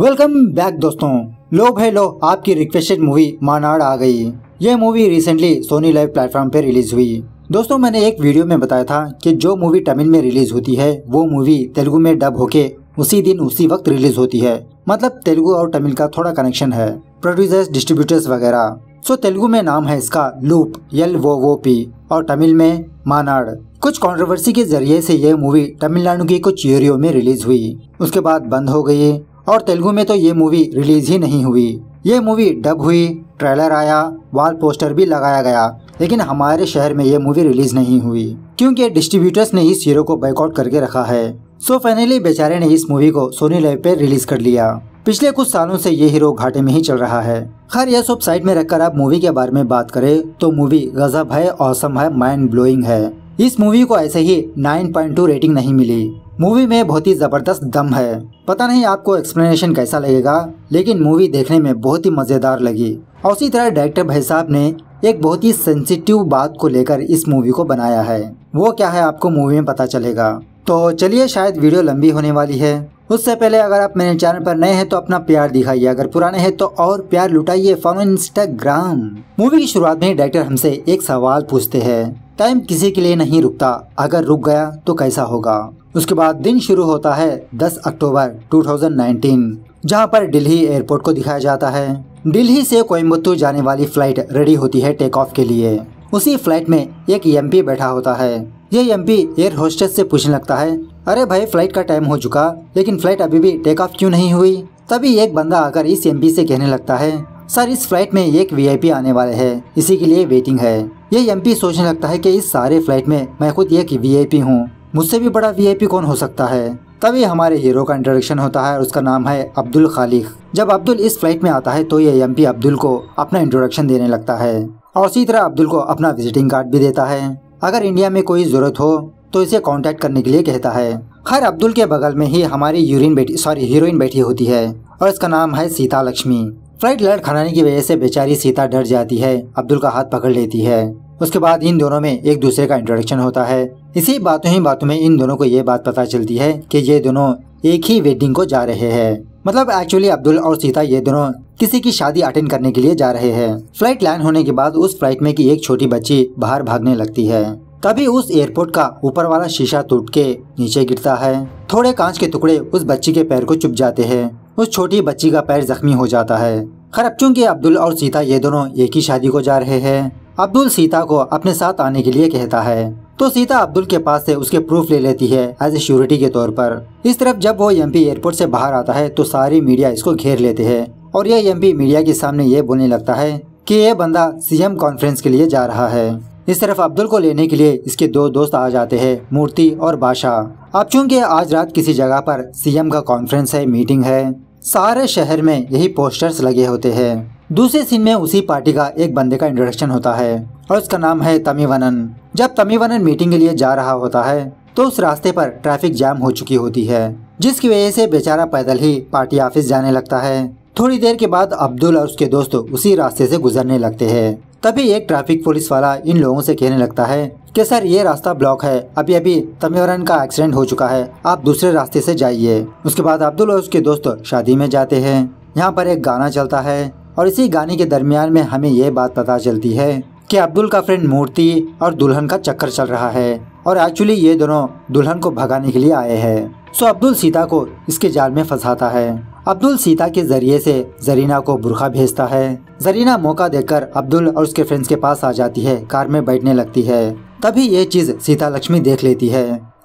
welcome back दोस्तों लो भाई लो आपकी रिक्वेस्टेड मूवी मानाड़ आ गई यह movie recently Sony LIV platform पे रिलीज हुई दोस्तों मैंने एक वीडियो में बताया था कि जो मूवी तमिल में रिलीज होती है वो मूवी तेलुगु में डब होके उसी दिन उसी वक्त रिलीज होती है मतलब तेलुगु और तमिल का थोड़ा कनेक्शन है प्रोड्यूसर्स डिस्ट्रीब्यूटर्स वगैरह सो तेलुगु में नाम है इसका लूप यल वो वो पी और तमिल में मानाड़ कुछ कंट्रोवर्सी के जरिए से यह मूवी तमिलनाडु के कुछ एरियो में रिलीज हुई उसके बाद बंद हो गई और तेलुगु में तो ये मूवी रिलीज ही नहीं हुई ये मूवी डब हुई ट्रेलर आया वॉल पोस्टर भी लगाया गया लेकिन हमारे शहर में ये मूवी रिलीज नहीं हुई क्योंकि डिस्ट्रीब्यूटर्स ने इस हीरो को बैकआउट करके रखा है सो फाइनली बेचारे ने इस मूवी को सोनी लाइव पे रिलीज कर लिया पिछले कुछ सालों से ये हीरो घाटे में ही चल रहा है खैर यह सब साइड में रखकर आप मूवी के बारे में बात करें तो मूवी गजब है औसम है माइंड ब्लोइंग है इस मूवी को ऐसे ही 9.2 रेटिंग नहीं मिली मूवी में बहुत ही ज़बरदस्त दम है पता नहीं आपको एक्सप्लेनेशन कैसा लगेगा लेकिन मूवी देखने में बहुत ही मज़ेदार लगी और उसी तरह डायरेक्टर भाई साहब ने एक बहुत ही सेंसिटिव बात को लेकर इस मूवी को बनाया है वो क्या है आपको मूवी में पता चलेगा तो चलिए शायद वीडियो लंबी होने वाली है उससे पहले अगर आप मेरे चैनल पर नए हैं तो अपना प्यार दिखाइए अगर पुराने हैं तो और प्यार लुटाइए फॉलो इंस्टाग्राम मूवी की शुरुआत में डायरेक्टर हमसे एक सवाल पूछते हैं टाइम किसी के लिए नहीं रुकता अगर रुक गया तो कैसा होगा उसके बाद दिन शुरू होता है 10 अक्टूबर 2019 जहां पर दिल्ली एयरपोर्ट को दिखाया जाता है दिल्ली से कोयम्बतूर जाने वाली फ्लाइट रेडी होती है टेक ऑफ के लिए उसी फ्लाइट में एक एम बैठा होता है एम पी एयर होस्टेस से पूछने लगता है अरे भाई फ्लाइट का टाइम हो चुका लेकिन फ्लाइट अभी भी टेक ऑफ क्यूँ नहीं हुई तभी एक बंदा आकर इस एम से कहने लगता है सर इस फ्लाइट में एक वीआईपी आने वाले है इसी के लिए वेटिंग है ये एमपी सोचने लगता है कि इस सारे फ्लाइट में मैं खुद एक वीआईपी हूँ मुझसे भी बड़ा वीआईपी कौन हो सकता है तभी हमारे हीरो का इंट्रोडक्शन होता है और उसका नाम है अब्दुल खालिक जब अब्दुल इस फ्लाइट में आता है तो ये एम अब्दुल को अपना इंट्रोडक्शन देने लगता है और इसी तरह अब्दुल को अपना विजिटिंग कार्ड भी देता है अगर इंडिया में कोई जरूरत हो तो इसे कांटेक्ट करने के लिए कहता है खैर अब्दुल के बगल में ही हमारी यूरिन बेटी सॉरी हीरोइन बैठी होती है और इसका नाम है सीता लक्ष्मी फ्लाइट लड़ खाने की वजह से बेचारी सीता डर जाती है अब्दुल का हाथ पकड़ लेती है उसके बाद इन दोनों में एक दूसरे का इंट्रोडक्शन होता है इसी बातों ही बातों में इन दोनों को ये बात पता चलती है कि ये दोनों एक ही वेडिंग को जा रहे हैं मतलब एक्चुअली अब्दुल और सीता ये दोनों किसी की शादी अटेंड करने के लिए जा रहे हैं फ्लाइट लैंड होने के बाद उस फ्लाइट में की एक छोटी बच्ची बाहर भागने लगती है तभी उस एयरपोर्ट का ऊपर वाला शीशा टूट के नीचे गिरता है थोड़े कांच के टुकड़े उस बच्ची के पैर को चुप जाते हैं उस छोटी बच्ची का पैर जख्मी हो जाता है खरब चूंकि अब्दुल और सीता ये दोनों एक ही शादी को जा रहे हैं अब्दुल सीता को अपने साथ आने के लिए कहता है तो सीता अब्दुल के पास से उसके प्रूफ ले लेती है एज ए श्योरिटी के तौर पर इस तरफ जब वो एमपी एयरपोर्ट से बाहर आता है तो सारी मीडिया इसको घेर लेते हैं और यह एमपी मीडिया के सामने ये बोलने लगता है कि ये बंदा सीएम कॉन्फ्रेंस के लिए जा रहा है इस तरफ अब्दुल को लेने के लिए इसके दो दोस्त आ जाते हैं मूर्ति और बादशाह अब चूंकि आज रात किसी जगह पर सीएम का कॉन्फ्रेंस है मीटिंग है सारे शहर में यही पोस्टर्स लगे होते हैं दूसरे सीन में उसी पार्टी का एक बंदे का इंट्रोडक्शन होता है और उसका नाम है वनन जब वनन मीटिंग के लिए जा रहा होता है तो उस रास्ते पर ट्रैफिक जैम हो चुकी होती है जिसकी वजह से बेचारा पैदल ही पार्टी ऑफिस जाने लगता है थोड़ी देर के बाद अब्दुल और उसके दोस्त उसी रास्ते से गुजरने लगते हैं तभी एक ट्रैफिक पुलिस वाला इन लोगों से कहने लगता है कि सर ये रास्ता ब्लॉक है अभी अभी तमिवरन का एक्सीडेंट हो चुका है आप दूसरे रास्ते से जाइए उसके बाद अब्दुल और उसके दोस्त शादी में जाते हैं यहाँ पर एक गाना चलता है और इसी गाने के दरमियान में हमें यह बात पता चलती है कि अब्दुल का फ्रेंड मूर्ति और दुल्हन का चक्कर चल रहा है और एक्चुअली ये दोनों दुल्हन को भगाने के लिए आए हैं सो अब्दुल सीता को इसके जाल में फंसाता है अब्दुल सीता के जरिए से जरीना को बुरखा भेजता है जरीना मौका देकर अब्दुल और उसके फ्रेंड्स के पास आ जाती है कार में बैठने लगती है तभी ये चीज सीता लक्ष्मी देख लेती है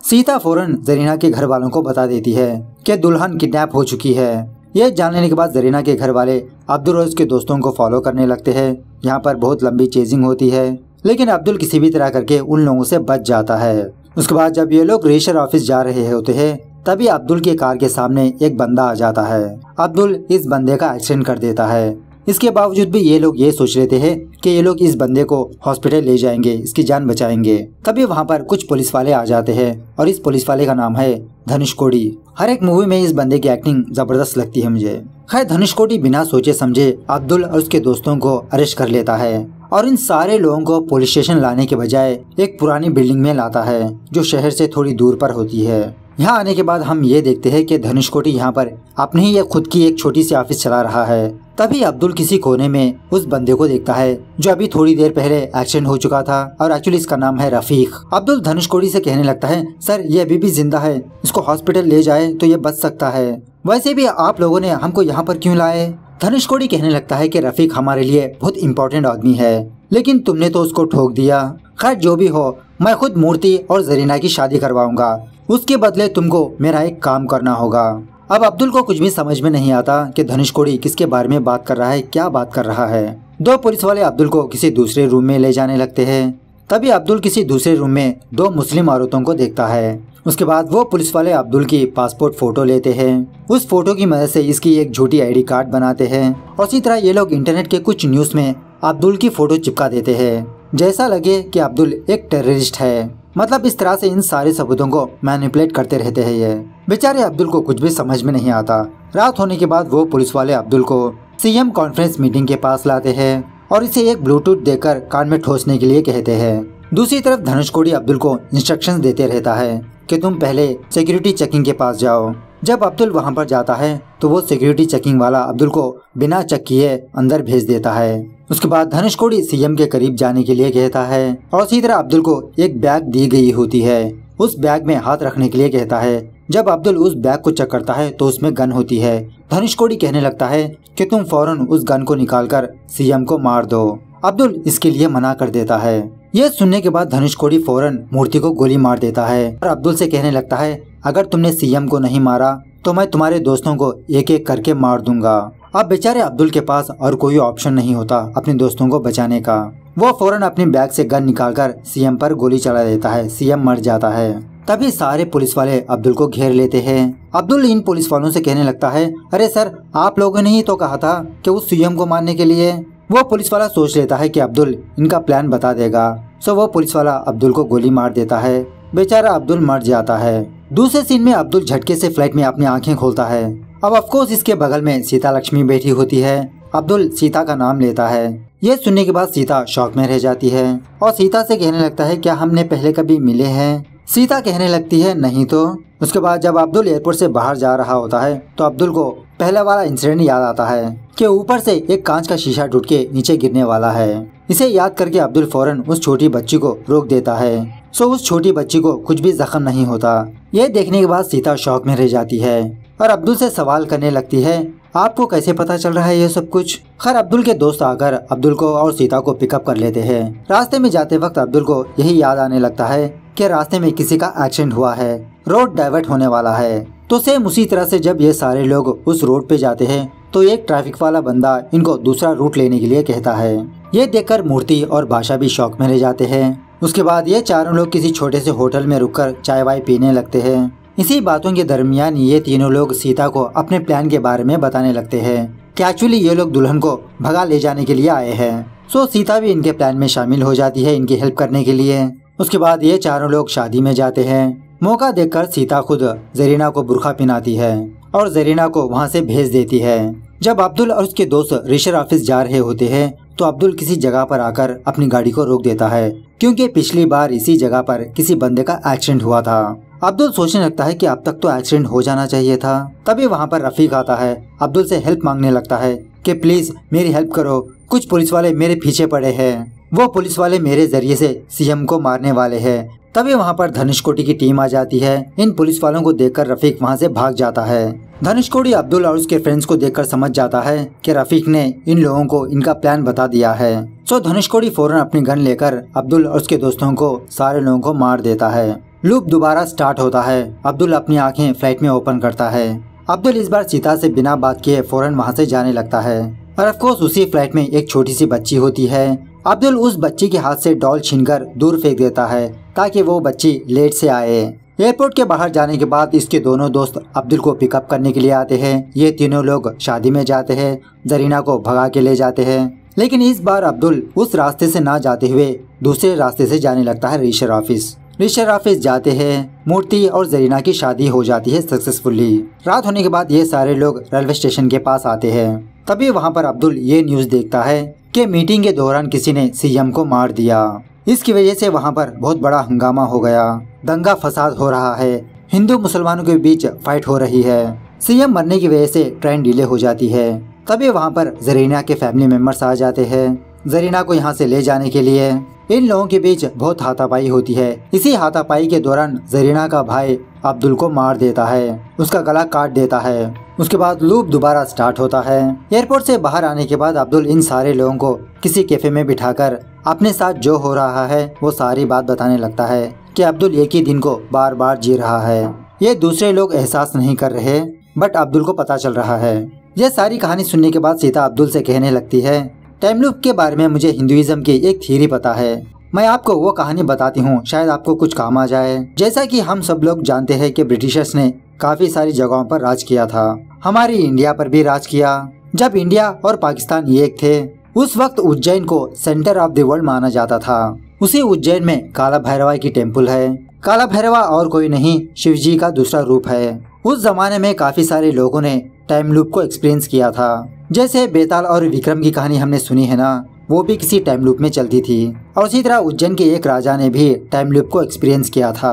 सीता फौरन जरीना के घर वालों को बता देती है कि दुल्हन किडनैप हो चुकी है यह जान लेने के बाद जरीना के घर वाले अब्दुल और उसके दोस्तों को फॉलो करने लगते हैं यहाँ पर बहुत लंबी चेजिंग होती है लेकिन अब्दुल किसी भी तरह करके उन लोगों से बच जाता है उसके बाद जब ये लोग रेशर ऑफिस जा रहे होते हैं तभी अब्दुल की कार के सामने एक बंदा आ जाता है अब्दुल इस बंदे का एक्सीडेंट कर देता है इसके बावजूद भी ये लोग ये सोच रहे थे कि ये लोग इस बंदे को हॉस्पिटल ले जाएंगे इसकी जान बचाएंगे तभी वहाँ पर कुछ पुलिस वाले आ जाते हैं और इस पुलिस वाले का नाम है धनुष कोडी हर एक मूवी में इस बंदे की एक्टिंग जबरदस्त लगती है मुझे खैर धनुष कोडी बिना सोचे समझे अब्दुल और उसके दोस्तों को अरेस्ट कर लेता है और इन सारे लोगों को पुलिस स्टेशन लाने के बजाय एक पुरानी बिल्डिंग में लाता है जो शहर से थोड़ी दूर पर होती है यहाँ आने के बाद हम ये देखते हैं कि धनुष कोटी यहाँ पर अपने ही एक खुद की एक छोटी सी ऑफिस चला रहा है तभी अब्दुल किसी कोने में उस बंदे को देखता है जो अभी थोड़ी देर पहले एक्सीडेंट हो चुका था और एक्चुअली इसका नाम है रफीक अब्दुल धनुषकोड़ी से कहने लगता है सर ये अभी भी जिंदा है इसको हॉस्पिटल ले जाए तो ये बच सकता है वैसे भी आप लोगों ने हमको यहाँ पर क्यों लाए धनुष कोड़ी कहने लगता है की रफीक हमारे लिए बहुत इम्पोर्टेंट आदमी है लेकिन तुमने तो उसको ठोक दिया खैर जो भी हो मैं खुद मूर्ति और जरीना की शादी करवाऊंगा उसके बदले तुमको मेरा एक काम करना होगा अब अब्दुल को कुछ भी समझ में नहीं आता कि धनुष कोड़ी किसके बारे में बात कर रहा है क्या बात कर रहा है दो पुलिस वाले अब्दुल को किसी दूसरे रूम में ले जाने लगते हैं तभी अब्दुल किसी दूसरे रूम में दो मुस्लिम औरतों को देखता है उसके बाद वो पुलिस वाले अब्दुल की पासपोर्ट फोटो लेते हैं उस फोटो की मदद से इसकी एक झूठी आईडी कार्ड बनाते हैं और इसी तरह ये लोग इंटरनेट के कुछ न्यूज में अब्दुल की फोटो चिपका देते हैं जैसा लगे कि अब्दुल एक टेररिस्ट है मतलब इस तरह से इन सारे सबूतों को मैनिपुलेट करते रहते हैं ये बेचारे अब्दुल को कुछ भी समझ में नहीं आता रात होने के बाद वो पुलिस वाले अब्दुल को सीएम कॉन्फ्रेंस मीटिंग के पास लाते हैं और इसे एक ब्लूटूथ देकर कान में ठोसने के लिए कहते हैं दूसरी तरफ धनुष कोड़ी अब्दुल को इंस्ट्रक्शन देते रहता है की तुम पहले सिक्योरिटी चेकिंग के पास जाओ जब अब्दुल वहाँ पर जाता है तो वो सिक्योरिटी चेकिंग वाला अब्दुल को बिना चेक किए अंदर भेज देता है उसके बाद धनुष कोड़ी सीएम के करीब जाने के लिए कहता है और उसी तरह अब्दुल को एक बैग दी गई होती है उस बैग में हाथ रखने के लिए कहता है जब अब्दुल उस बैग को चेक करता है तो उसमें गन होती है धनुष कोड़ी कहने लगता है कि तुम फौरन उस गन को निकाल कर सीएम को मार दो अब्दुल इसके लिए मना कर देता है यह सुनने के बाद धनुष कोड़ी फौरन मूर्ति को गोली मार देता है और अब्दुल से कहने लगता है अगर तुमने सीएम को नहीं मारा तो मैं तुम्हारे दोस्तों को एक एक करके मार दूंगा अब बेचारे अब्दुल के पास और कोई ऑप्शन नहीं होता अपने दोस्तों को बचाने का वो फौरन अपने बैग से गन निकालकर सीएम पर गोली चला देता है सीएम मर जाता है तभी सारे पुलिस वाले अब्दुल को घेर लेते हैं अब्दुल इन पुलिस वालों से कहने लगता है अरे सर आप लोगों ने ही तो कहा था कि उस सीएम को मारने के लिए वो पुलिस वाला सोच लेता है कि अब्दुल इनका प्लान बता देगा सो वो पुलिस वाला अब्दुल को गोली मार देता है बेचारा अब्दुल मर जाता है दूसरे सीन में अब्दुल झटके से फ्लाइट में अपनी आंखें खोलता है अब अफकोर्स इसके बगल में सीता लक्ष्मी बैठी होती है अब्दुल सीता का नाम लेता है ये सुनने के बाद सीता शौक में रह जाती है और सीता से कहने लगता है क्या हमने पहले कभी मिले हैं सीता कहने लगती है नहीं तो उसके बाद जब अब्दुल एयरपोर्ट से बाहर जा रहा होता है तो अब्दुल को पहले वाला इंसिडेंट याद आता है कि ऊपर से एक कांच का शीशा टूट के नीचे गिरने वाला है इसे याद करके अब्दुल फौरन उस छोटी बच्ची को रोक देता है सो उस छोटी बच्ची को कुछ भी जख्म नहीं होता यह देखने के बाद सीता शौक में रह जाती है और अब्दुल से सवाल करने लगती है आपको कैसे पता चल रहा है ये सब कुछ खैर अब्दुल के दोस्त आकर अब्दुल को और सीता को पिकअप कर लेते हैं रास्ते में जाते वक्त अब्दुल को यही याद आने लगता है कि रास्ते में किसी का एक्सीडेंट हुआ है रोड डाइवर्ट होने वाला है तो सेम उसी तरह से जब ये सारे लोग उस रोड पे जाते हैं तो एक ट्रैफिक वाला बंदा इनको दूसरा रूट लेने के लिए कहता है ये देखकर मूर्ति और भाषा भी शौक में रह जाते हैं उसके बाद ये चारों लोग किसी छोटे से होटल में रुककर चाय वाय पीने लगते हैं इसी बातों के दरमियान ये तीनों लोग सीता को अपने प्लान के बारे में बताने लगते है की एक्चुअली ये लोग दुल्हन को भगा ले जाने के लिए आए है सो सीता भी इनके प्लान में शामिल हो जाती है इनकी हेल्प करने के लिए उसके बाद ये चारों लोग शादी में जाते हैं मौका देखकर सीता खुद जरीना को बुरखा पहनाती है और जरीना को वहाँ से भेज देती है जब अब्दुल और उसके दोस्त रिशर ऑफिस जा रहे होते हैं तो अब्दुल किसी जगह पर आकर अपनी गाड़ी को रोक देता है क्योंकि पिछली बार इसी जगह पर किसी बंदे का एक्सीडेंट हुआ था अब्दुल सोचने लगता है कि अब तक तो एक्सीडेंट हो जाना चाहिए था तभी वहाँ पर रफीक आता है अब्दुल से हेल्प मांगने लगता है कि प्लीज मेरी हेल्प करो कुछ पुलिस वाले मेरे पीछे पड़े हैं वो पुलिस वाले मेरे जरिए से सीएम को मारने वाले हैं तभी वहाँ पर धनुष कोटी की टीम आ जाती है इन पुलिस वालों को देखकर रफीक वहाँ से भाग जाता है धनुष कोटी अब्दुल और उसके फ्रेंड्स को देखकर समझ जाता है कि रफीक ने इन लोगों को इनका प्लान बता दिया है सो धनुष कोटी फौरन अपनी गन लेकर अब्दुल और उसके दोस्तों को सारे लोगों को मार देता है लूप दोबारा स्टार्ट होता है अब्दुल अपनी आंखें फ्लाइट में ओपन करता है अब्दुल इस बार सीता से बिना बात किए फौरन वहाँ से जाने लगता है और अफकोर्स उसी फ्लाइट में एक छोटी सी बच्ची होती है अब्दुल उस बच्ची के हाथ से डॉल छीनकर दूर फेंक देता है ताकि वो बच्ची लेट से आए एयरपोर्ट के बाहर जाने के बाद इसके दोनों दोस्त अब्दुल को पिकअप करने के लिए आते हैं ये तीनों लोग शादी में जाते हैं जरीना को भगा के ले जाते हैं लेकिन इस बार अब्दुल उस रास्ते से ना जाते हुए दूसरे रास्ते से जाने लगता है रिशर ऑफिस रिशर ऑफिस जाते हैं मूर्ति और जरीना की शादी हो जाती है सक्सेसफुली रात होने के बाद ये सारे लोग रेलवे स्टेशन के पास आते हैं तभी वहाँ पर अब्दुल ये न्यूज देखता है कि मीटिंग के दौरान किसी ने सीएम को मार दिया इसकी वजह से वहाँ पर बहुत बड़ा हंगामा हो गया दंगा फसाद हो रहा है हिंदू मुसलमानों के बीच फाइट हो रही है सीएम मरने की वजह से ट्रेन डिले हो जाती है तभी वहाँ पर जरीना के फैमिली मेम्बर्स आ जाते हैं जरीना को यहाँ से ले जाने के लिए इन लोगों के बीच बहुत हाथापाई होती है इसी हाथापाई के दौरान जरीना का भाई अब्दुल को मार देता है उसका गला काट देता है उसके बाद लूप दोबारा स्टार्ट होता है एयरपोर्ट से बाहर आने के बाद अब्दुल इन सारे लोगों को किसी कैफे में बिठाकर अपने साथ जो हो रहा है वो सारी बात बताने लगता है कि अब्दुल एक ही दिन को बार बार जी रहा है ये दूसरे लोग एहसास नहीं कर रहे बट अब्दुल को पता चल रहा है यह सारी कहानी सुनने के बाद सीता अब्दुल से कहने लगती है टाइम लूप के बारे में मुझे हिंदुइज्म की एक थ्योरी पता है मैं आपको वो कहानी बताती हूँ शायद आपको कुछ काम आ जाए जैसा कि हम सब लोग जानते हैं कि ब्रिटिशर्स ने काफी सारी जगहों पर राज किया था हमारी इंडिया पर भी राज किया जब इंडिया और पाकिस्तान एक थे उस वक्त उज्जैन को सेंटर ऑफ द वर्ल्ड माना जाता था उसी उज्जैन में काला भैरवा की टेम्पल है काला भैरवा और कोई नहीं शिव जी का दूसरा रूप है उस जमाने में काफी सारे लोगों ने टाइम लूप को एक्सपीरियंस किया था जैसे बेताल और विक्रम की कहानी हमने सुनी है ना वो भी किसी टाइम लूप में चलती थी और उसी तरह उज्जैन के एक राजा ने भी टाइम लूप को एक्सपीरियंस किया था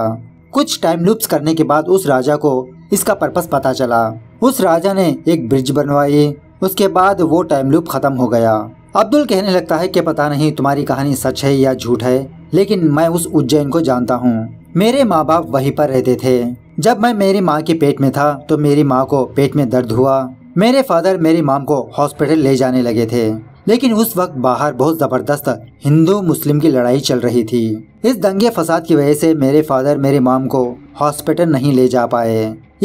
कुछ टाइम लूप करने के बाद उस राजा को इसका पर्पस पता चला उस राजा ने एक ब्रिज बनवाई उसके बाद वो टाइम लूप खत्म हो गया अब्दुल कहने लगता है कि पता नहीं तुम्हारी कहानी सच है या झूठ है लेकिन मैं उस उज्जैन को जानता हूँ मेरे माँ बाप वहीं पर रहते थे जब मैं मेरी माँ के पेट में था तो मेरी माँ को पेट में दर्द हुआ मेरे फादर मेरी माम को हॉस्पिटल ले जाने लगे थे लेकिन उस वक्त बाहर बहुत जबरदस्त हिंदू मुस्लिम की लड़ाई चल रही थी इस दंगे फसाद की वजह से मेरे फादर मेरे माम को हॉस्पिटल नहीं ले जा पाए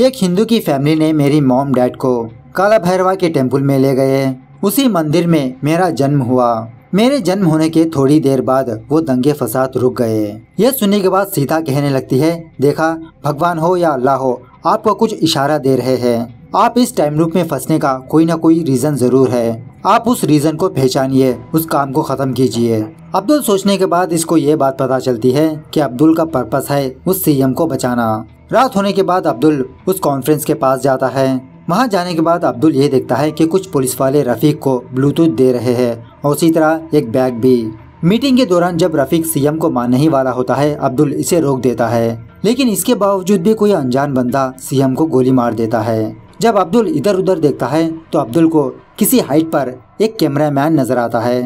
एक हिंदू की फैमिली ने मेरी मॉम डैड को काला भैरवा के टेम्पल में ले गए उसी मंदिर में मेरा जन्म हुआ मेरे जन्म होने के थोड़ी देर बाद वो दंगे फसाद रुक गए यह सुनने के बाद सीता कहने लगती है देखा भगवान हो या अल्लाह हो आपको कुछ इशारा दे रहे हैं आप इस टाइम लूप में फंसने का कोई ना कोई रीजन जरूर है आप उस रीजन को पहचानिए उस काम को खत्म कीजिए अब्दुल सोचने के बाद इसको ये बात पता चलती है कि अब्दुल का पर्पस है उस सीएम को बचाना रात होने के बाद अब्दुल उस कॉन्फ्रेंस के पास जाता है वहाँ जाने के बाद अब्दुल ये देखता है कि कुछ पुलिस वाले रफीक को ब्लूटूथ दे रहे हैं और उसी तरह एक बैग भी मीटिंग के दौरान जब रफीक सीएम को मानने ही वाला होता है अब्दुल इसे रोक देता है लेकिन इसके बावजूद भी कोई अनजान बंदा सीएम को गोली मार देता है जब अब्दुल इधर उधर देखता है तो अब्दुल को किसी हाइट पर एक कैमरा नजर आता है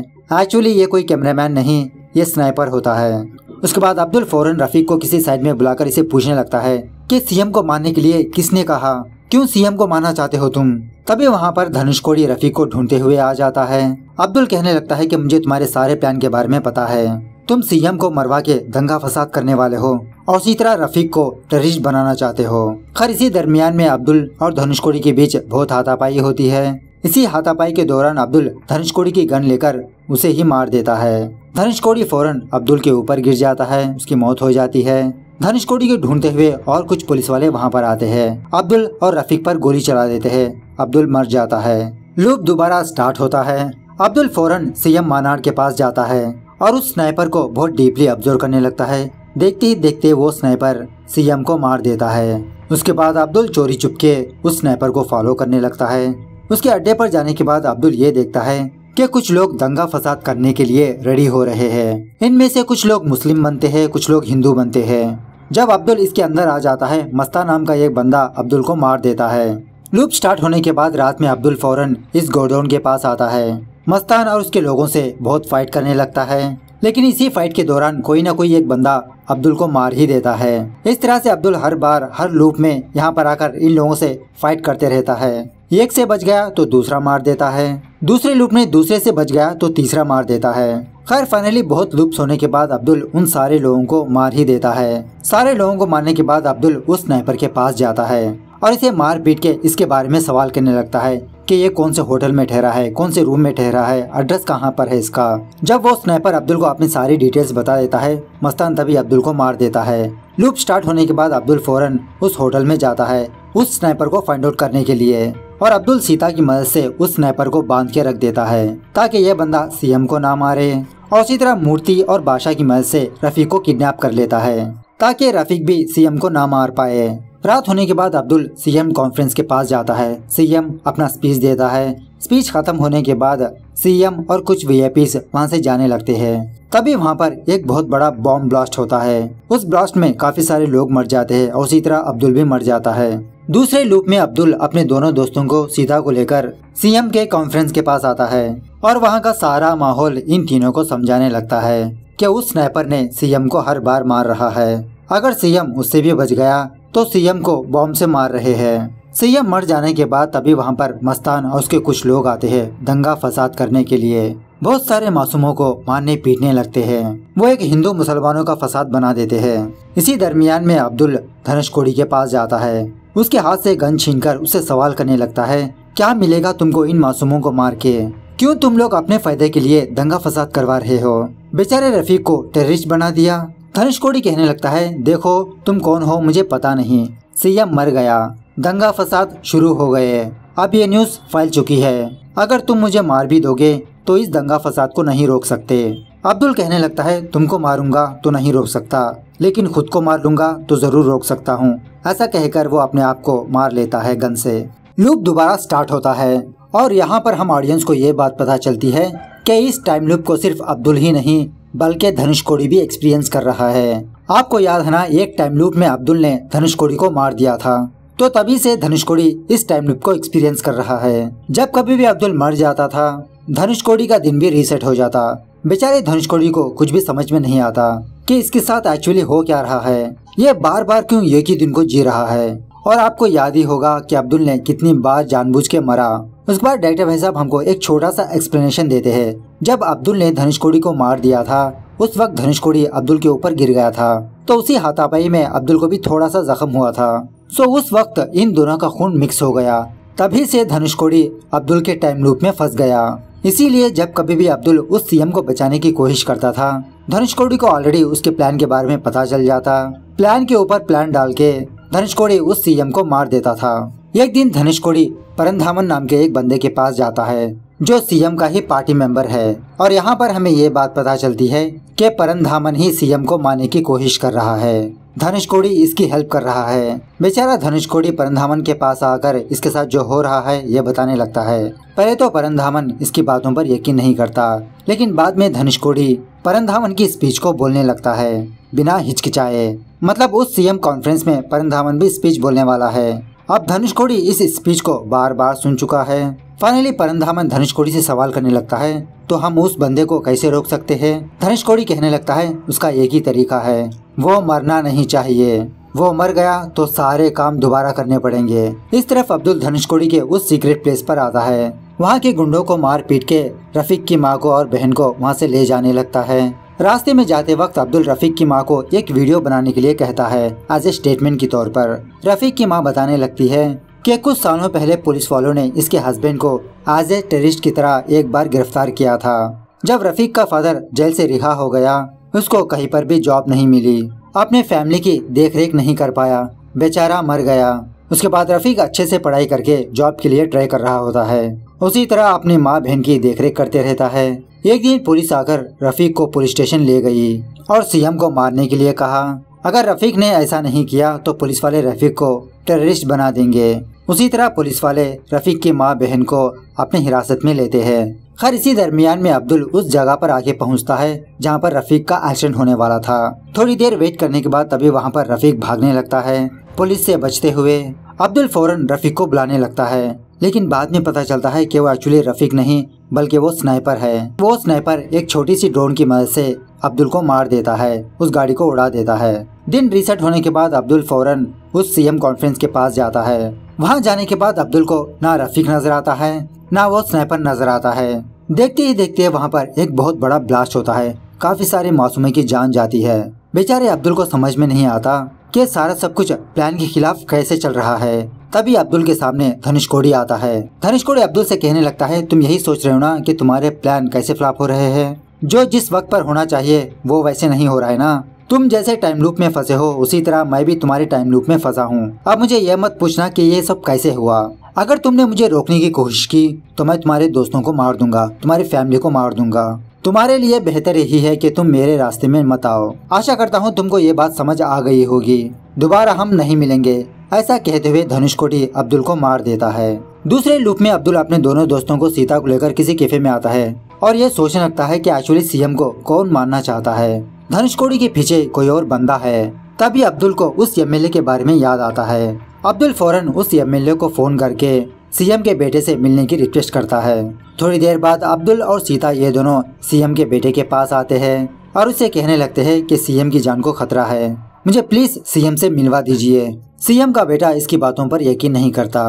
एक्चुअली ये कोई कैमरा नहीं ये स्नाइपर होता है उसके बाद अब्दुल फौरन रफीक को किसी साइड में बुलाकर इसे पूछने लगता है कि सीएम को मारने के लिए किसने कहा क्यों सीएम को माना चाहते हो तुम तभी वहाँ पर धनुष कोड़ी रफी को ढूंढते हुए आ जाता है अब्दुल कहने लगता है कि मुझे तुम्हारे सारे प्लान के बारे में पता है तुम सीएम को मरवा के दंगा फसाद करने वाले हो और उसी तरह रफीक को टेरिस्ट बनाना चाहते हो खर इसी दरमियान में अब्दुल और धनुषकोड़ी के बीच बहुत हाथापाई होती है इसी हाथापाई के दौरान अब्दुल धनुषकोड़ी की गन लेकर उसे ही मार देता है धनुषकोड़ी फौरन अब्दुल के ऊपर गिर जाता है उसकी मौत हो जाती है धनुष कोटी के ढूंढते हुए और कुछ पुलिस वाले वहाँ पर आते हैं अब्दुल और रफीक पर गोली चला देते हैं अब्दुल मर जाता है लूप दोबारा स्टार्ट होता है अब्दुल फौरन सीएम मानाड के पास जाता है और उस स्नाइपर को बहुत डीपली ऑब्जर्व करने लगता है देखते ही देखते वो स्नाइपर सीएम को मार देता है उसके बाद अब्दुल चोरी चुपके उस स्नाइपर को फॉलो करने लगता है उसके अड्डे पर जाने के बाद अब्दुल ये देखता है कि कुछ लोग दंगा फसाद करने के लिए रेडी हो रहे हैं इनमें से कुछ लोग मुस्लिम बनते हैं कुछ लोग हिंदू बनते हैं जब अब्दुल इसके अंदर आ जाता है मस्ता नाम का एक बंदा अब्दुल को मार देता है लूप स्टार्ट होने के बाद रात में अब्दुल फौरन इस गोडाउन के पास आता है मस्तान और उसके लोगों से बहुत फाइट करने लगता है लेकिन इसी फाइट के दौरान कोई ना कोई एक बंदा अब्दुल को मार ही देता है इस तरह से अब्दुल हर बार हर लूप में यहाँ पर आकर इन लोगों से फाइट करते रहता है एक से बच गया तो दूसरा मार देता है दूसरे लूप में दूसरे से बच गया तो तीसरा मार देता है खैर फाइनली बहुत लुप्स होने के बाद अब्दुल उन सारे लोगों को मार ही देता है सारे लोगों को मारने के बाद अब्दुल उस स्नाइपर के पास जाता है और इसे मार पीट के इसके बारे में सवाल करने लगता है कि ये कौन से होटल में ठहरा है कौन से रूम में ठहरा है एड्रेस कहाँ पर है इसका जब वो स्नाइपर अब्दुल को अपनी सारी डिटेल्स बता देता है मस्तान तभी अब्दुल को मार देता है लूप स्टार्ट होने के बाद अब्दुल फौरन उस होटल में जाता है उस स्नाइपर को फाइंड आउट करने के लिए और अब्दुल सीता की मदद से उस स्नैपर को बांध के रख देता है ताकि यह बंदा सीएम को ना मारे और उसी तरह मूर्ति और बादशाह की मदद से रफीक को किडनैप कर लेता है ताकि रफीक भी सीएम को ना मार पाए रात होने के बाद अब्दुल सीएम कॉन्फ्रेंस के पास जाता है सीएम अपना स्पीच देता है स्पीच खत्म होने के बाद सीएम और कुछ वीआईपीस वहां से जाने लगते हैं तभी वहां पर एक बहुत बड़ा बॉम्ब ब्लास्ट होता है उस ब्लास्ट में काफी सारे लोग मर जाते हैं और उसी तरह अब्दुल भी मर जाता है दूसरे लूप में अब्दुल अपने दोनों दोस्तों को सीधा को लेकर सीएम के कॉन्फ्रेंस के पास आता है और वहाँ का सारा माहौल इन तीनों को समझाने लगता है कि उस स्नाइपर ने सीएम को हर बार मार रहा है अगर सीएम उससे भी बच गया तो सीएम को बॉम्ब से मार रहे हैं सीएम मर जाने के बाद तभी वहाँ पर मस्तान और उसके कुछ लोग आते हैं दंगा फसाद करने के लिए बहुत सारे मासूमों को मारने पीटने लगते हैं वो एक हिंदू मुसलमानों का फसाद बना देते हैं इसी दरमियान में अब्दुल धनुष कोड़ी के पास जाता है उसके हाथ से गन छीनकर उसे सवाल करने लगता है क्या मिलेगा तुमको इन मासूमों को मार के क्यों तुम लोग अपने फायदे के लिए दंगा फसाद करवा रहे हो बेचारे रफीक को टेररिस्ट बना दिया धनुष कोड़ी कहने लगता है देखो तुम कौन हो मुझे पता नहीं सीएम मर गया दंगा फसाद शुरू हो गए अब ये न्यूज फैल चुकी है अगर तुम मुझे मार भी दोगे तो इस दंगा फसाद को नहीं रोक सकते अब्दुल कहने लगता है तुमको मारूंगा तो नहीं रोक सकता लेकिन खुद को मार लूंगा तो जरूर रोक सकता हूँ ऐसा कहकर वो अपने आप को मार लेता है गन से लूप दोबारा स्टार्ट होता है और यहाँ पर हम ऑडियंस को ये बात पता चलती है कि इस टाइम लूप को सिर्फ अब्दुल ही नहीं बल्कि धनुष कोड़ी भी एक्सपीरियंस कर रहा है आपको याद है ना एक टाइम लूप में अब्दुल ने धनुष कोड़ी को मार दिया था तो तभी से धनुष कोड़ी इस टाइम लूप को एक्सपीरियंस कर रहा है जब कभी भी अब्दुल मर जाता था धनुष कोड़ी का दिन भी रीसेट हो जाता बेचारे धनुष कोड़ी को कुछ भी समझ में नहीं आता कि इसके साथ एक्चुअली हो क्या रहा है ये बार बार क्यों एक ही दिन को जी रहा है और आपको याद ही होगा कि अब्दुल ने कितनी बार जानबूझ के मरा उसके बाद डायरेक्टर भाई साहब हमको एक छोटा सा एक्सप्लेनेशन देते हैं जब अब्दुल ने धनुष कोड़ी को मार दिया था उस वक्त धनुष कोड़ी अब्दुल के ऊपर गिर गया था तो उसी हाथापाई में अब्दुल को भी थोड़ा सा जख्म हुआ था सो उस वक्त इन दोनों का खून मिक्स हो गया तभी से धनुष कोड़ी अब्दुल के टाइम लूप में फंस गया इसीलिए जब कभी भी अब्दुल उस सीएम को बचाने की कोशिश करता था धनुष कोड़ी को ऑलरेडी उसके प्लान के बारे में पता चल जाता प्लान के ऊपर प्लान डाल के धनुष कोड़ी उस सीएम को मार देता था एक दिन धनुष कोड़ी परन धामन नाम के एक बंदे के पास जाता है जो सीएम का ही पार्टी मेंबर है और यहाँ पर हमें ये बात पता चलती है कि परन धामन ही सीएम को मारने की कोशिश कर रहा है धनुष कोड़ी इसकी हेल्प कर रहा है बेचारा धनुष कोड़ी परंधामन के पास आकर इसके साथ जो हो रहा है यह बताने लगता है पहले तो परंधामन इसकी बातों पर यकीन नहीं करता लेकिन बाद में धनुष कोड़ी परंधामन की स्पीच को बोलने लगता है बिना हिचकिचाए मतलब उस सीएम कॉन्फ्रेंस में परंधामन भी स्पीच बोलने वाला है अब धनुष कोड़ी इस स्पीच को बार बार सुन चुका है फाइनली परंधामन धनुष कोड़ी से सवाल करने लगता है तो हम उस बंदे को कैसे रोक सकते हैं धनुष कोड़ी कहने लगता है उसका एक ही तरीका है वो मरना नहीं चाहिए वो मर गया तो सारे काम दोबारा करने पड़ेंगे इस तरफ अब्दुल कोड़ी के उस सीक्रेट प्लेस पर आता है वहाँ के गुंडों को मार पीट के रफीक की माँ को और बहन को वहाँ से ले जाने लगता है रास्ते में जाते वक्त अब्दुल रफीक की माँ को एक वीडियो बनाने के लिए कहता है एज ए स्टेटमेंट के तौर पर रफीक की माँ बताने लगती है कि कुछ सालों पहले पुलिस वालों ने इसके हस्बैंड को आज ए टेरिस्ट की तरह एक बार गिरफ्तार किया था जब रफीक का फादर जेल से रिहा हो गया उसको कहीं पर भी जॉब नहीं मिली अपने फैमिली की देखरेख नहीं कर पाया बेचारा मर गया उसके बाद रफीक अच्छे से पढ़ाई करके जॉब के लिए ट्राई कर रहा होता है उसी तरह अपनी माँ बहन की देखरेख करते रहता है एक दिन पुलिस आकर रफीक को पुलिस स्टेशन ले गई और सीएम को मारने के लिए कहा अगर रफीक ने ऐसा नहीं किया तो पुलिस वाले रफीक को टेररिस्ट बना देंगे उसी तरह पुलिस वाले रफीक की माँ बहन को अपने हिरासत में लेते हैं खैर इसी दरमियान में अब्दुल उस जगह पर आगे पहुंचता है जहां पर रफीक का एक्सीडेंट होने वाला था थोड़ी देर वेट करने के बाद तभी वहां पर रफीक भागने लगता है पुलिस से बचते हुए अब्दुल फौरन रफीक को बुलाने लगता है लेकिन बाद में पता चलता है कि वो एक्चुअली रफीक नहीं बल्कि वो स्नाइपर है वो स्नाइपर एक छोटी सी ड्रोन की मदद से अब्दुल को मार देता है उस गाड़ी को उड़ा देता है दिन रिसेट होने के बाद अब्दुल फौरन उस सीएम कॉन्फ्रेंस के पास जाता है वहाँ जाने के बाद अब्दुल को ना रफीक नजर आता है ना वो स्नैपर नजर आता है देखते ही देखते वहाँ पर एक बहुत बड़ा ब्लास्ट होता है काफी सारे मासूमे की जान जाती है बेचारे अब्दुल को समझ में नहीं आता कि सारा सब कुछ प्लान के खिलाफ कैसे चल रहा है तभी अब्दुल के सामने धनुष कोड़ी आता है धनुष कोड़ी अब्दुल से कहने लगता है तुम यही सोच रहे हो ना कि तुम्हारे प्लान कैसे फ्लॉप हो रहे हैं जो जिस वक्त पर होना चाहिए वो वैसे नहीं हो रहा है ना तुम जैसे टाइम लूप में फंसे हो उसी तरह मैं भी तुम्हारे टाइम लूप में फंसा हूँ अब मुझे यह मत पूछना कि ये सब कैसे हुआ अगर तुमने मुझे रोकने की कोशिश की तो मैं तुम्हारे दोस्तों को मार दूंगा तुम्हारी फैमिली को मार दूंगा तुम्हारे लिए बेहतर यही है कि तुम मेरे रास्ते में मत आओ आशा करता हूँ तुमको ये बात समझ आ गई होगी दोबारा हम नहीं मिलेंगे ऐसा कहते हुए धनुष कोटी अब्दुल को मार देता है दूसरे लूप में अब्दुल अपने दोनों दोस्तों को सीता को लेकर किसी कैफे में आता है और ये सोचने लगता है कि एक्चुअली सीएम को कौन मारना चाहता है धनुषकोड़ी के पीछे कोई और बंदा है तभी अब्दुल को उस एमएलए के बारे में याद आता है अब्दुल फौरन उस एमएलए को फोन करके सीएम के बेटे से मिलने की रिक्वेस्ट करता है थोड़ी देर बाद अब्दुल और सीता ये दोनों सीएम के बेटे के पास आते हैं और उसे कहने लगते हैं कि सीएम की जान को खतरा है मुझे प्लीज सीएम से मिलवा दीजिए सीएम का बेटा इसकी बातों पर यकीन नहीं करता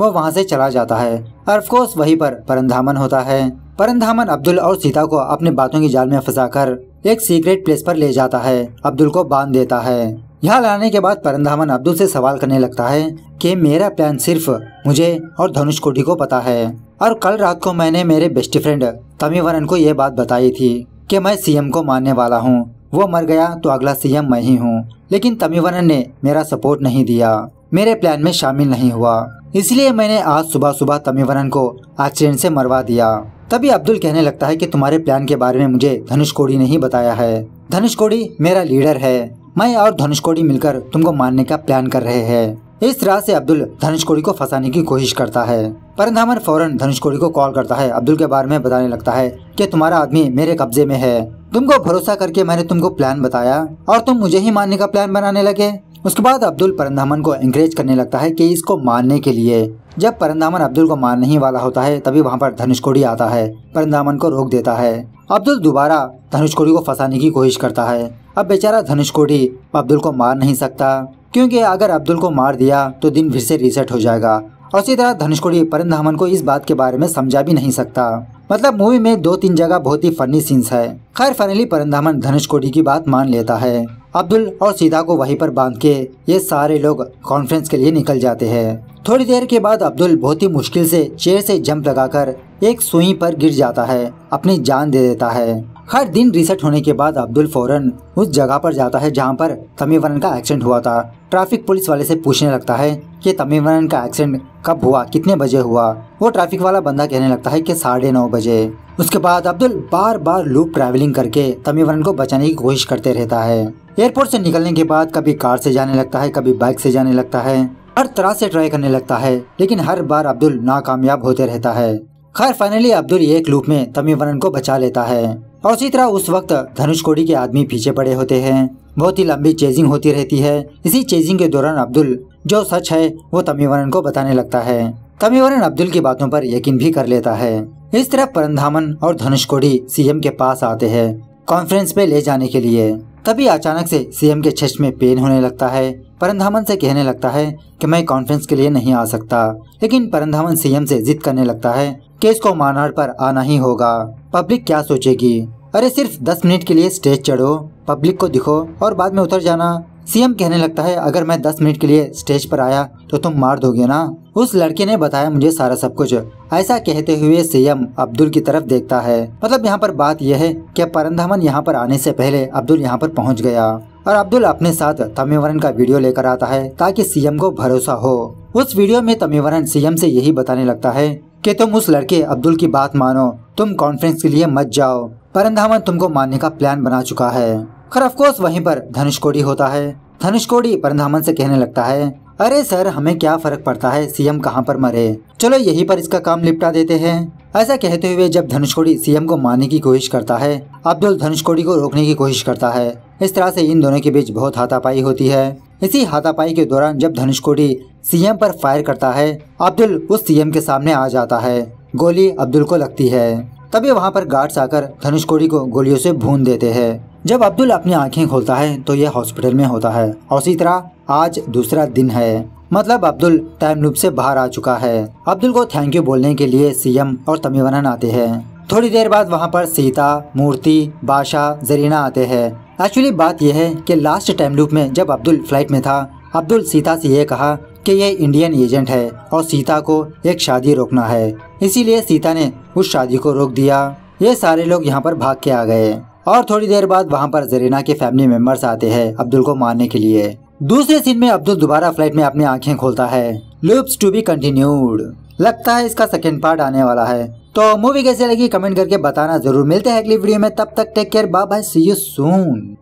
वो वहाँ से चला जाता है और अफकोर्स वहीं पर परंधामन होता है परंधामन अब्दुल और सीता को अपने बातों की जाल में फंसाकर एक सीक्रेट प्लेस पर ले जाता है अब्दुल को बांध देता है यहाँ लाने के बाद परंधामन अब्दुल से सवाल करने लगता है कि मेरा प्लान सिर्फ मुझे और धनुष कोठी को पता है और कल रात को मैंने मेरे बेस्ट फ्रेंड तमीवरन को ये बात बताई थी कि मैं सीएम को मानने वाला हूँ वो मर गया तो अगला सीएम मैं ही हूँ लेकिन तमीवरन ने मेरा सपोर्ट नहीं दिया मेरे प्लान में शामिल नहीं हुआ इसलिए मैंने आज सुबह सुबह तमीवरन को एक्सीडेंट से मरवा दिया तभी अब्दुल कहने लगता है कि तुम्हारे प्लान के बारे में मुझे धनुष कोड़ी ने ही बताया है धनुष कोड़ी मेरा लीडर है मैं और धनुष कोड़ी मिलकर तुमको मारने का प्लान कर रहे हैं इस तरह से अब्दुल धनुष कोड़ी को फंसाने की कोशिश करता है परंधामर फौरन धनुष कोड़ी को कॉल करता है अब्दुल के बारे में बताने लगता है कि तुम्हारा आदमी मेरे कब्जे में है तुमको भरोसा करके मैंने तुमको प्लान बताया और तुम मुझे ही मारने का प्लान बनाने लगे उसके बाद अब्दुल परंधामन को एंकरेज करने लगता है कि इसको मारने के लिए जब परंदामन अब्दुल को मारने ही वाला होता है तभी वहाँ पर धनुषकोड़ी आता है परंदामन को रोक देता है अब्दुल दोबारा धनुषकोड़ी को फंसाने की कोशिश करता है अब बेचारा धनुषकोड़ी अब्दुल को मार नहीं सकता क्योंकि अगर अब्दुल को मार दिया तो दिन फिर से रिसेट हो जाएगा और इसी तरह धनुषकोड़ी परंदामन को इस बात के बारे में समझा भी नहीं सकता मतलब मूवी में दो तीन जगह बहुत ही फनी सीन्स है खैर फाइनली परंदामन धनुषकोड़ी की बात मान लेता है अब्दुल और सीधा को वहीं पर बांध के ये सारे लोग कॉन्फ्रेंस के लिए निकल जाते हैं थोड़ी देर के बाद अब्दुल बहुत ही मुश्किल से चेयर से जंप लगाकर एक सुई पर गिर जाता है अपनी जान दे देता है हर दिन रिसेट होने के बाद अब्दुल फौरन उस जगह पर जाता है जहां पर तमीवरन का एक्सीडेंट हुआ था ट्रैफिक पुलिस वाले से पूछने लगता है कि तमीवरन का एक्सीडेंट कब हुआ कितने बजे हुआ वो ट्रैफिक वाला बंदा कहने लगता है कि साढ़े नौ बजे उसके बाद अब्दुल बार बार लूप ट्रैवलिंग करके तमीवरन को बचाने की कोशिश करते रहता है एयरपोर्ट से निकलने के बाद कभी कार से जाने लगता है कभी बाइक से जाने लगता है हर तरह से ट्राई करने लगता है लेकिन हर बार अब्दुल नाकामयाब होते रहता है खैर फाइनली अब्दुल एक लूप में तमी वरन को बचा लेता है और उसी तरह उस वक्त धनुष कोड़ी के आदमी पीछे पड़े होते हैं बहुत ही लंबी चेजिंग होती रहती है इसी चेजिंग के दौरान अब्दुल जो सच है वो तमीवरन को बताने लगता है तमी वरन अब्दुल की बातों पर यकीन भी कर लेता है इस तरह परंधामन और धनुष कोड़ी सीएम के पास आते हैं कॉन्फ्रेंस पे ले जाने के लिए तभी अचानक से सीएम के चेस्ट में पेन होने लगता है परंधामन से कहने लगता है कि मैं कॉन्फ्रेंस के लिए नहीं आ सकता लेकिन परंधामन सीएम से जिद करने लगता है कि इसको मानहाड़ पर आना ही होगा पब्लिक क्या सोचेगी अरे सिर्फ दस मिनट के लिए स्टेज चढ़ो पब्लिक को दिखो और बाद में उतर जाना सीएम कहने लगता है अगर मैं दस मिनट के लिए स्टेज पर आया तो तुम मार दोगे ना उस लड़के ने बताया मुझे सारा सब कुछ ऐसा कहते हुए सीएम अब्दुल की तरफ देखता है मतलब यहाँ पर बात यह है कि परंधामन यहाँ पर आने से पहले अब्दुल यहाँ पर पहुँच गया और अब्दुल अपने साथ तमिवरन का वीडियो लेकर आता है ताकि सीएम को भरोसा हो उस वीडियो में तमिवरन सीएम से यही बताने लगता है कि तुम उस लड़के अब्दुल की बात मानो तुम कॉन्फ्रेंस के लिए मत जाओ परंधामन तुमको मानने का प्लान बना चुका है खर अफकोर्स वहीं पर धनुष कोडी होता है धनुष कोडी परंधामन से कहने लगता है अरे सर हमें क्या फर्क पड़ता है सीएम कहाँ पर मरे चलो यहीं पर इसका काम निपटा देते हैं ऐसा कहते हुए जब धनुषकोड़ी सीएम को मारने की कोशिश करता है अब्दुल धनुषकोड़ी को रोकने की कोशिश करता है इस तरह से इन दोनों के बीच बहुत हाथापाई होती है इसी हाथापाई के दौरान जब धनुषकोड़ी सीएम पर फायर करता है अब्दुल उस सीएम के सामने आ जाता है गोली अब्दुल को लगती है तभी वहाँ पर गार्ड्स आकर धनुषकोड़ी को गोलियों से भून देते हैं जब अब्दुल अपनी आँखें खोलता है तो यह हॉस्पिटल में होता है और इसी तरह आज दूसरा दिन है मतलब अब्दुल टाइम लूप से बाहर आ चुका है अब्दुल को थैंक यू बोलने के लिए सीएम और तमीवन आते हैं थोड़ी देर बाद वहाँ पर सीता मूर्ति बादशाह जरीना आते हैं एक्चुअली बात यह है कि लास्ट टाइम लूप में जब अब्दुल फ्लाइट में था अब्दुल सीता से यह कहा कि यह इंडियन एजेंट है और सीता को एक शादी रोकना है इसीलिए सीता ने उस शादी को रोक दिया ये सारे लोग यहाँ पर भाग के आ गए और थोड़ी देर बाद वहाँ पर जरीना के फैमिली मेंबर्स आते हैं अब्दुल को मारने के लिए दूसरे सीन में अब्दुल दोबारा फ्लाइट में अपनी आंखें खोलता है लुप्स टू बी कंटिन्यूड लगता है इसका सेकेंड पार्ट आने वाला है तो मूवी कैसे लगी कमेंट करके बताना जरूर मिलते हैं अगली वीडियो में तब तक take care bye bye see you soon